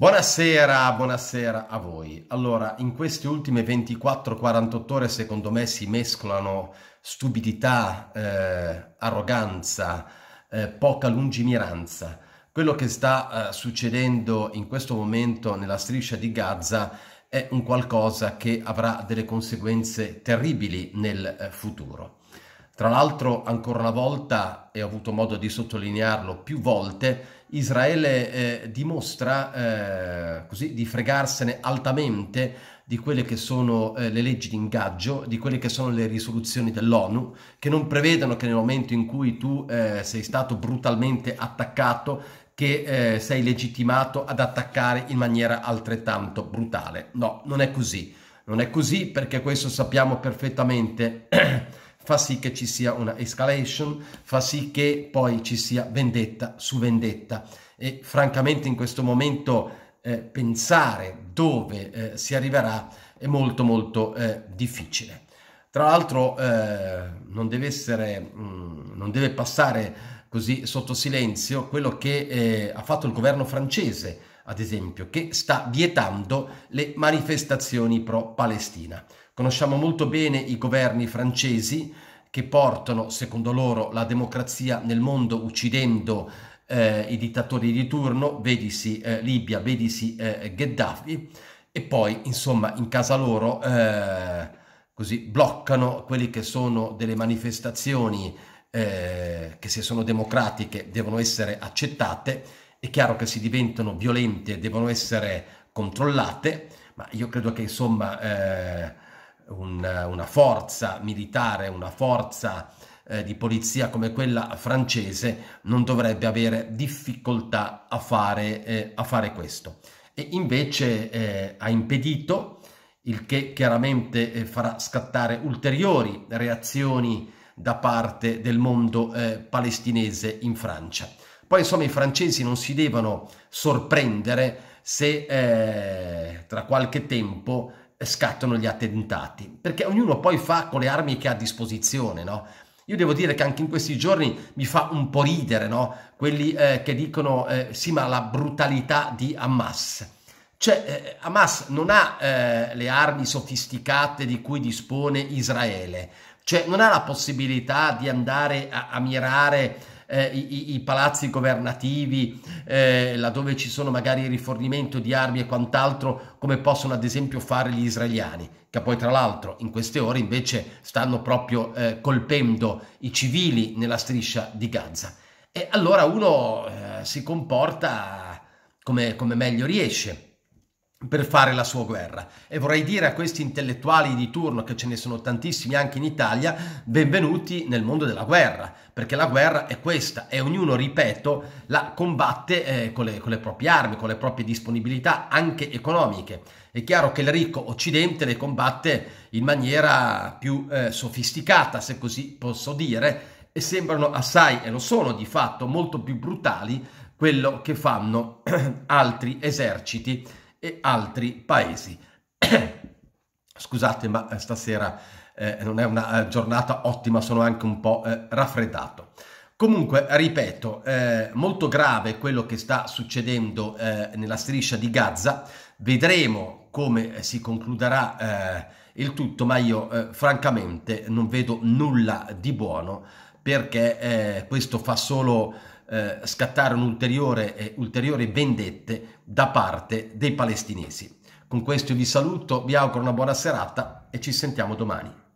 Buonasera, buonasera a voi. Allora, in queste ultime 24-48 ore secondo me si mescolano stupidità, eh, arroganza, eh, poca lungimiranza. Quello che sta eh, succedendo in questo momento nella striscia di Gaza è un qualcosa che avrà delle conseguenze terribili nel eh, futuro. Tra l'altro, ancora una volta, e ho avuto modo di sottolinearlo più volte, Israele eh, dimostra eh, così di fregarsene altamente di quelle che sono eh, le leggi di ingaggio, di quelle che sono le risoluzioni dell'ONU, che non prevedono che nel momento in cui tu eh, sei stato brutalmente attaccato, che eh, sei legittimato ad attaccare in maniera altrettanto brutale. No, non è così. Non è così perché questo sappiamo perfettamente. fa sì che ci sia una escalation, fa sì che poi ci sia vendetta su vendetta. E francamente in questo momento eh, pensare dove eh, si arriverà è molto molto eh, difficile. Tra l'altro eh, non deve essere, mh, mm, non deve passare così sotto silenzio quello che eh, ha fatto il governo francese ad esempio, che sta vietando le manifestazioni pro-Palestina. Conosciamo molto bene i governi francesi che portano, secondo loro, la democrazia nel mondo uccidendo eh, i dittatori di turno, vedisi eh, Libia, vedisi eh, Gheddafi, e poi, insomma, in casa loro eh, così bloccano quelle che sono delle manifestazioni eh, che se sono democratiche devono essere accettate è chiaro che si diventano violente e devono essere controllate, ma io credo che insomma eh, un, una forza militare, una forza eh, di polizia come quella francese non dovrebbe avere difficoltà a fare, eh, a fare questo. E invece eh, ha impedito, il che chiaramente eh, farà scattare ulteriori reazioni da parte del mondo eh, palestinese in Francia. Poi insomma i francesi non si devono sorprendere se eh, tra qualche tempo eh, scattano gli attentati, perché ognuno poi fa con le armi che ha a disposizione, no? Io devo dire che anche in questi giorni mi fa un po' ridere, no? Quelli eh, che dicono eh, sì, ma la brutalità di Hamas. Cioè, eh, Hamas non ha eh, le armi sofisticate di cui dispone Israele, cioè non ha la possibilità di andare a, a mirare eh, i, i, palazzi governativi, eh, laddove ci sono magari il rifornimento di armi e quant'altro, come possono ad esempio fare gli israeliani, che poi tra l'altro in queste ore invece stanno proprio eh, colpendo i civili nella striscia di Gaza. E allora uno eh, si comporta come, come meglio riesce per fare la sua guerra. E vorrei dire a questi intellettuali di turno, che ce ne sono tantissimi anche in Italia, benvenuti nel mondo della guerra, perché la guerra è questa e ognuno, ripeto, la combatte eh, con, le, con le proprie armi, con le proprie disponibilità anche economiche. È chiaro che il ricco occidente le combatte in maniera più eh, sofisticata, se così posso dire, e sembrano assai, e lo sono di fatto, molto più brutali quello che fanno altri eserciti e altri paesi. Scusate, ma eh, stasera eh, non è una eh, giornata ottima, sono anche un po' eh, raffreddato. Comunque, ripeto, eh, molto grave quello che sta succedendo eh, nella striscia di Gaza. Vedremo come si concluderà il tutto, ma io francamente non vedo nulla di buono perché questo fa solo eh, scattarono ulteriore, eh, ulteriori vendette da parte dei palestinesi. Con questo vi saluto, vi auguro una buona serata e ci sentiamo domani.